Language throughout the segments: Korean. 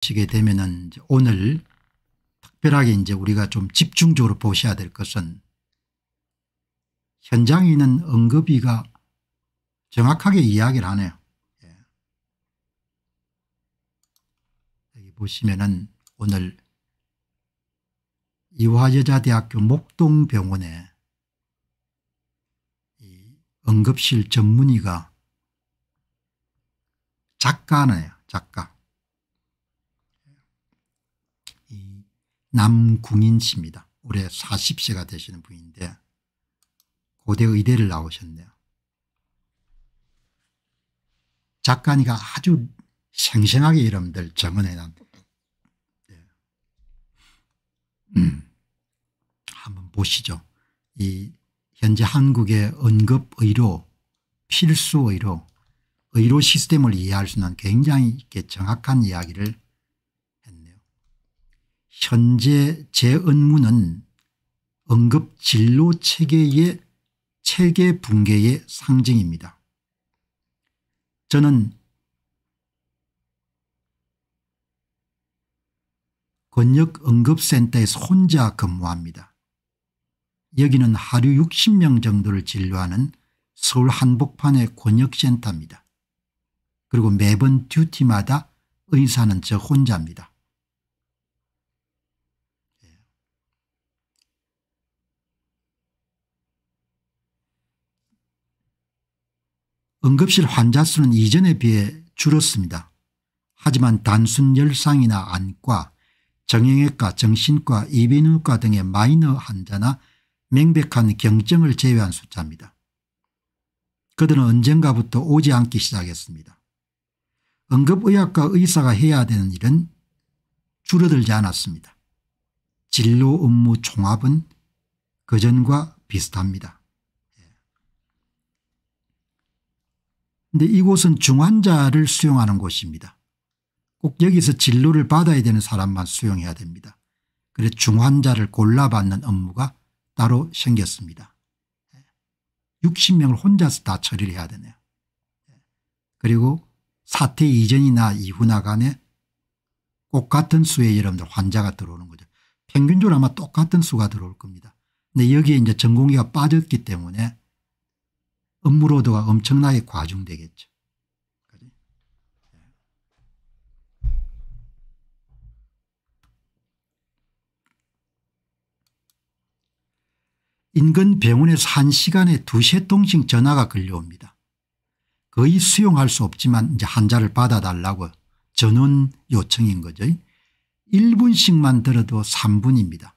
지게 되면은 오늘 특별하게 이제 우리가 좀 집중적으로 보셔야 될 것은 현장에 있는 응급의가 정확하게 이야기를 하네요. 예. 여기 보시면은 오늘 이화여자대학교 목동병원에 응급실 전문의가 작가네요. 작가. 남궁인 씨입니다. 올해 40세가 되시는 분인데 고대 의대를 나오셨네요. 작가니가 아주 생생하게 이름들 정언해놨 네. 음. 한번 보시죠. 이 현재 한국의 응급의료 필수의료 의료 시스템을 이해할 수 있는 굉장히 정확한 이야기를 현재 제언무는응급 진로 체계의 체계 붕괴의 상징입니다. 저는 권역응급센터에서 혼자 근무합니다. 여기는 하루 60명 정도를 진료하는 서울 한복판의 권역센터입니다. 그리고 매번 듀티마다 의사는 저 혼자입니다. 응급실 환자 수는 이전에 비해 줄었습니다. 하지만 단순 열상이나 안과, 정형외과, 정신과, 이비인후과 등의 마이너 환자나 명백한 경증을 제외한 숫자입니다. 그들은 언젠가부터 오지 않기 시작했습니다. 응급의학과 의사가 해야 되는 일은 줄어들지 않았습니다. 진로 업무 종합은 그전과 비슷합니다. 근데 이곳은 중환자를 수용하는 곳입니다. 꼭 여기서 진료를 받아야 되는 사람만 수용해야 됩니다. 그래서 중환자를 골라받는 업무가 따로 생겼습니다. 60명을 혼자서 다 처리를 해야 되네요. 그리고 사태 이전이나 이후나 간에 꼭 같은 수의 여러분들 환자가 들어오는 거죠. 평균적으로 아마 똑같은 수가 들어올 겁니다. 근데 여기에 이제 전공의가 빠졌기 때문에 업무로드가 엄청나게 과중되겠죠. 인근 병원에서 한 시간에 두세 통씩 전화가 걸려옵니다. 거의 수용할 수 없지만 이제 환자를 받아달라고 전원 요청인 거죠. 1분씩만 들어도 3분입니다.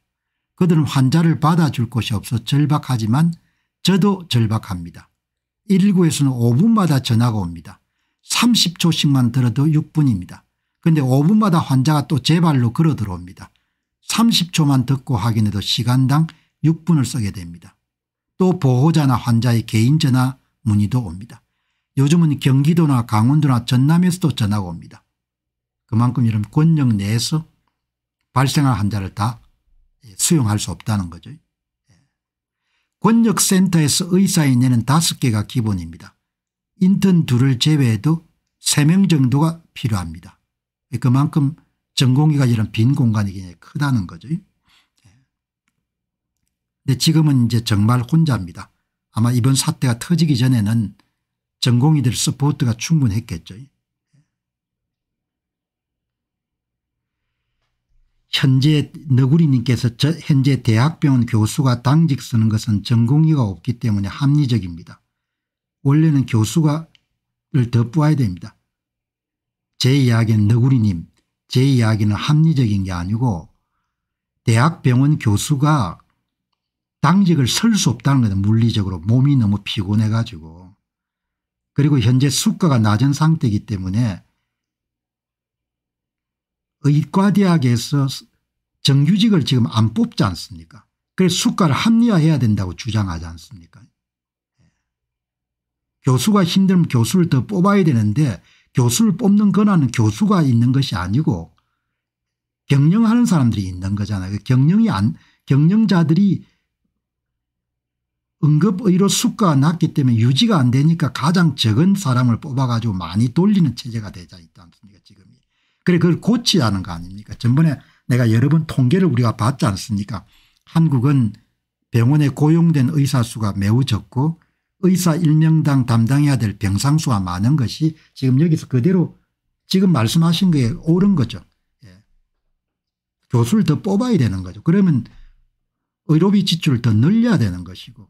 그들은 환자를 받아줄 곳이 없어 절박하지만 저도 절박합니다. 119에서는 5분마다 전화가 옵니다. 30초씩만 들어도 6분입니다. 그런데 5분마다 환자가 또 제 발로 걸어 들어옵니다. 30초만 듣고 확인해도 시간당 6분을 쓰게 됩니다. 또 보호자나 환자의 개인 전화 문의도 옵니다. 요즘은 경기도나 강원도나 전남에서도 전화가 옵니다. 그만큼 이런 권역 내에서 발생한 환자를 다 예, 수용할 수 없다는 거죠. 권역센터에서 의사인 예는 5개가 기본입니다. 인턴 둘을 제외해도 3명 정도가 필요합니다. 그만큼 전공의가 이런 빈 공간이 굉장히 크다는 거죠. 근데 지금은 이제 정말 혼자입니다. 아마 이번 사태가 터지기 전에는 전공의들 서포트가 충분했겠죠. 현재 너구리님께서 현재 대학병원 교수가 당직 쓰는 것은 전공의가 없기 때문에 합리적입니다. 원래는 교수가를 덧부어야 됩니다. 제 이야기는 너구리님 제 이야기는 합리적인 게 아니고 대학병원 교수가 당직을 쓸수 없다는 거다 물리적으로 몸이 너무 피곤해 가지고 그리고 현재 수가가 낮은 상태이기 때문에 의과대학에서 정규직을 지금 안 뽑지 않습니까 그래서 수가를 합리화해야 된다고 주장하지 않습니까 예. 교수가 힘들면 교수를 더 뽑아야 되는데 교수를 뽑는 권한은 교수가 있는 것이 아니고 경영하는 사람들이 있는 거잖아요. 그 경영이 안 경영자들이 응급의료 수가 낮기 때문에 유지가 안 되니까 가장 적은 사람을 뽑아가지고 많이 돌리는 체제가 되자 있지 않습니까 지금. 그래 그걸 고치자는 거 아닙니까 전번에 내가 여러 번 통계를 우리가 봤지 않습니까 한국은 병원에 고용된 의사 수가 매우 적고 의사 1명당 담당해야 될 병상 수가 많은 것이 지금 여기서 그대로 지금 말씀하신 게 옳은 거죠. 예. 교수를 더 뽑아야 되는 거죠. 그러면 의료비 지출을 더 늘려야 되는 것이고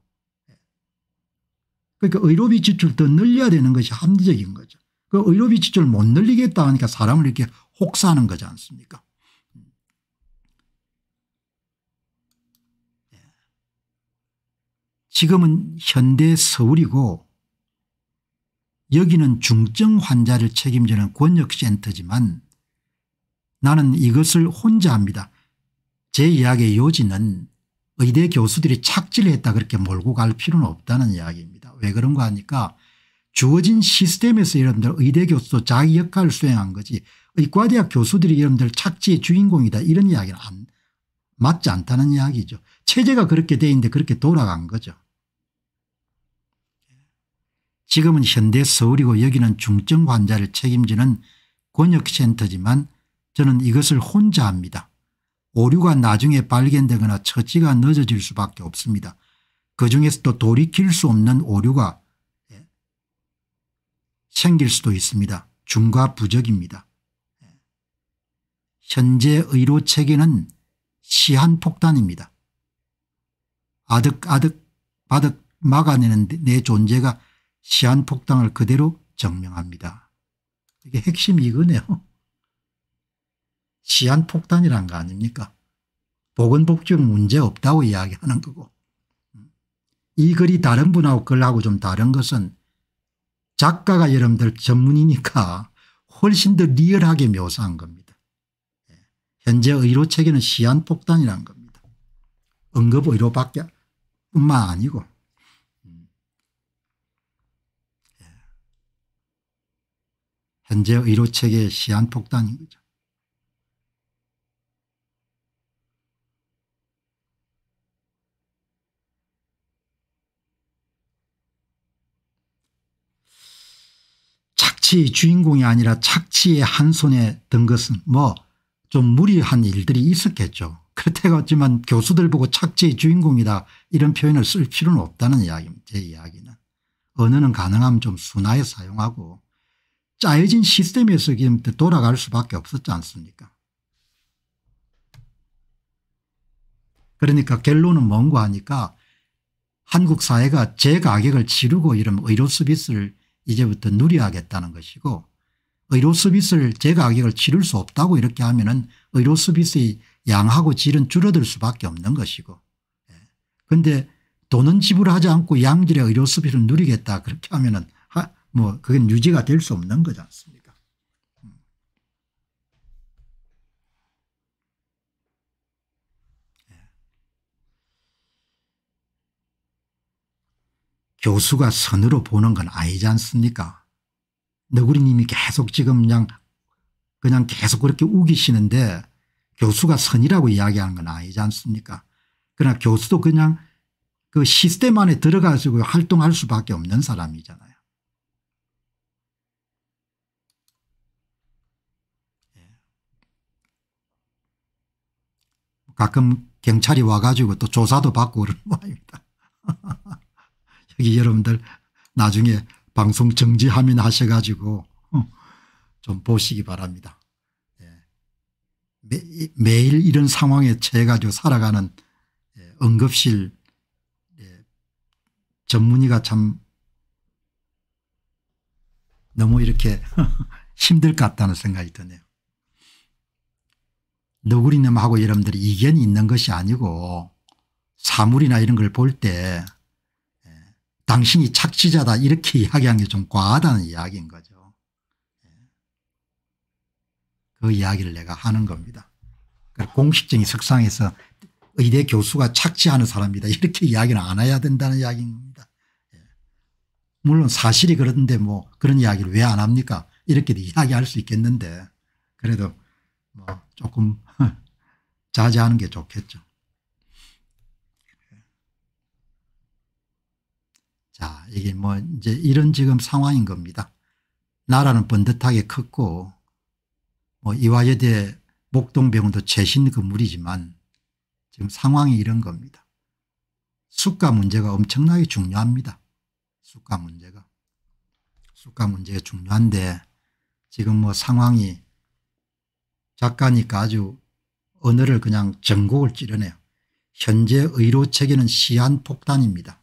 예. 그러니까 의료비 지출을 더 늘려야 되는 것이 합리적인 거죠. 그 의료비 지출을 못 늘리겠다 하니까 사람을 이렇게 혹사하는 거지 않습니까? 예. 지금은 현대 서울이고 여기는 중증 환자를 책임지는 권역센터지만 나는 이것을 혼자 합니다. 제 이야기의 요지는 의대 교수들이 착질 했다 그렇게 몰고 갈 필요는 없다는 이야기입니다. 왜 그런가 하니까 주어진 시스템에서 여러분들 의대 교수도 자기 역할을 수행한 거지 의과대학 교수들이 여러분들 착지의 주인공이다 이런 이야기는 안, 맞지 않다는 이야기죠. 체제가 그렇게 돼 있는데 그렇게 돌아간 거죠. 지금은 현대 서울이고 여기는 중증 환자를 책임지는 권역센터지만 저는 이것을 혼자 합니다. 오류가 나중에 발견되거나 처치가 늦어질 수밖에 없습니다. 그중에서도 돌이킬 수 없는 오류가 생길 수도 있습니다. 중과 부적입니다. 현재 의료 체계는 시한폭탄입니다. 아득아득 바득 막아내는 내 존재가 시한폭탄을 그대로 증명합니다. 이게 핵심이 이거네요. 시한폭탄이란 거 아닙니까? 보건복지 문제 없다고 이야기하는 거고 이 글이 다른 분하고 글하고 좀 다른 것은 작가가 여러분들 전문이니까 훨씬 더 리얼하게 묘사한 겁니다. 현재 의료 체계는 시한폭탄이라는 겁니다. 응급 의료밖에 뿐만 아니고 예. 현재 의료 체계의 시한폭탄인 거죠. 착취 주인공이 아니라 착취의 한 손에 든 것은 뭐좀 무리한 일들이 있었겠죠. 그렇다지만 교수들 보고 착지의 주인공이다 이런 표현을 쓸 필요는 없다는 이야기입니다. 제 이야기는. 언어는 가능하면 좀 순화해 사용하고 짜여진 시스템에서 돌아갈 수밖에 없었지 않습니까 그러니까 결론은 뭔고 하니까 한국 사회가 제가격을 치르고 이런 의료 서비스를 이제부터 누려야겠다는 것이고 의료 서비스를 제가격을 치를 수 없다고 이렇게 하면 은 의료 서비스의 양하고 질은 줄어들 수밖에 없는 것이고 그런데 예. 돈은 지불하지 않고 양질의 의료 서비스를 누리겠다 그렇게 하면 은뭐 그건 유지가 될 수 없는 거지 않습니까 음. 예. 교수가 선으로 보는 건 아니지 않습니까 너구리님이 계속 지금 그냥 그냥 계속 그렇게 우기시는데 교수가 선이라고 이야기하는 건 아니지 않습니까 그러나 교수도 그냥 그 시스템 안에 들어가지 활동할 수밖에 없는 사람이잖아요. 예. 가끔 경찰이 와가지고 또 조사도 받고 그러는 모양니다 여기 여러분들 나중에 방송 정지 하면 하셔가지고 어, 좀 보시기 바랍니다. 예. 매, 매일 이런 상황에 처해가지고 살아가는 예, 응급실 예, 전문의가 참 너무 이렇게 힘들 것 같다는 생각이 드네요. 너구리님하고 여러분들이 이견이 있는 것이 아니고 사물이나 이런 걸볼때 당신이 착취자다 이렇게 이야기한 게좀 과하다는 이야기인 거죠. 예. 그 이야기를 내가 하는 겁니다. 공식적인 석상에서 의대 교수가 착취하는 사람이다 이렇게 이야기는 안 해야 된다는 이야기인 겁니다. 예. 물론 사실이 그런데 뭐 그런 이야기를 왜 안 합니까 이렇게 이야기할 수 있겠는데 그래도 뭐 조금 자제하는 게 좋겠죠. 이게 뭐 이제 이런 지금 상황인 겁니다. 나라는 번듯하게 컸고 뭐 이화여대 목동병원도 최신 건물이지만 지금 상황이 이런 겁니다. 수가 문제가 엄청나게 중요합니다. 수가 문제가. 수가 문제가 중요한데 지금 뭐 상황이 작가니까 아주 언어를 그냥 전곡을 찌르네요. 현재 의료 체계는 시한폭탄입니다.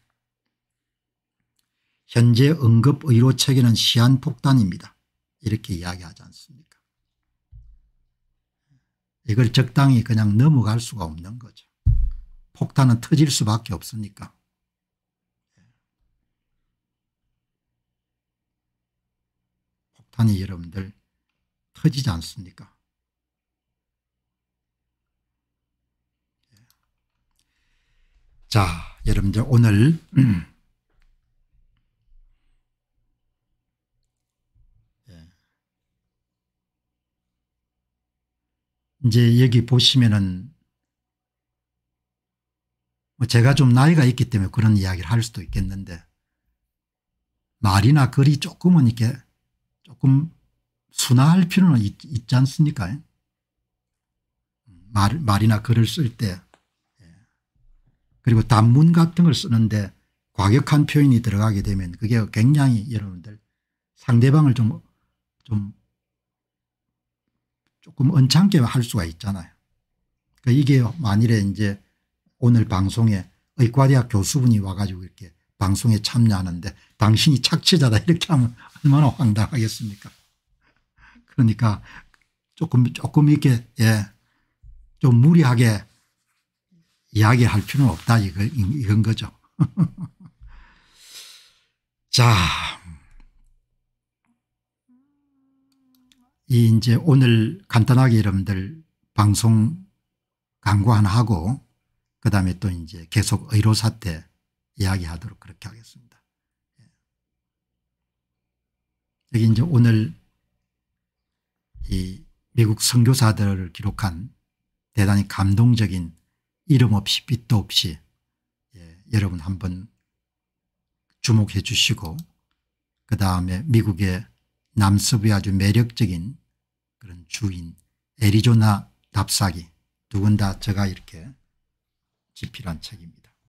현재 응급 의료 체계는 시한폭탄입니다. 이렇게 이야기하지 않습니까? 이걸 적당히 그냥 넘어갈 수가 없는 거죠. 폭탄은 터질 수밖에 없으니까. 폭탄이 여러분들 터지지 않습니까? 자, 여러분들 오늘 이제 여기 보시면은 뭐 제가 좀 나이가 있기 때문에 그런 이야기를 할 수도 있겠는데 말이나 글이 조금은 이렇게 조금 순화할 필요는 있, 있지 않습니까? 말, 말이나 글을 쓸때 예. 그리고 단문 같은 걸 쓰는데 과격한 표현이 들어가게 되면 그게 굉장히 여러분들 상대방을 좀, 좀 조금 언짢게 할 수가 있잖아요. 그러니까 이게 만일에 이제 오늘 방송에 의과대학 교수분이 와가지고 이렇게 방송에 참여하는데 당신이 착취자다 이렇게 하면 얼마나 황당하겠습니까. 그러니까 조금 조금 이렇게 예, 좀 무리하게 이야기할 필요는 없다 이거, 이건 거죠. 자이 이제 오늘 간단하게 여러분들 방송 광고 하나 하고 그다음에 또 이제 계속 의료 사태 이야기하도록 그렇게 하겠습니다. 예. 여기 이제 오늘 이 미국 선교사들을 기록한 대단히 감동적인 이름 없이 빛도 없이 예, 여러분 한번 주목해 주시고 그 다음에 미국의 남서부의 아주 매력적인 그런 주인 애리조나 답사기 두 분 다 제가 이렇게 집필한 책입니다.